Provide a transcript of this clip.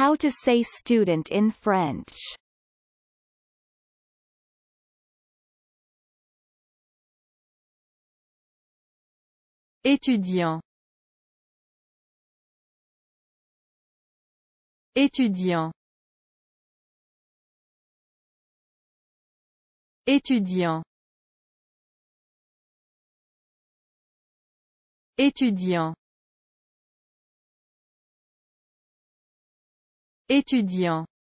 How to say student in French Étudiant Étudiant Étudiant Étudiant étudiant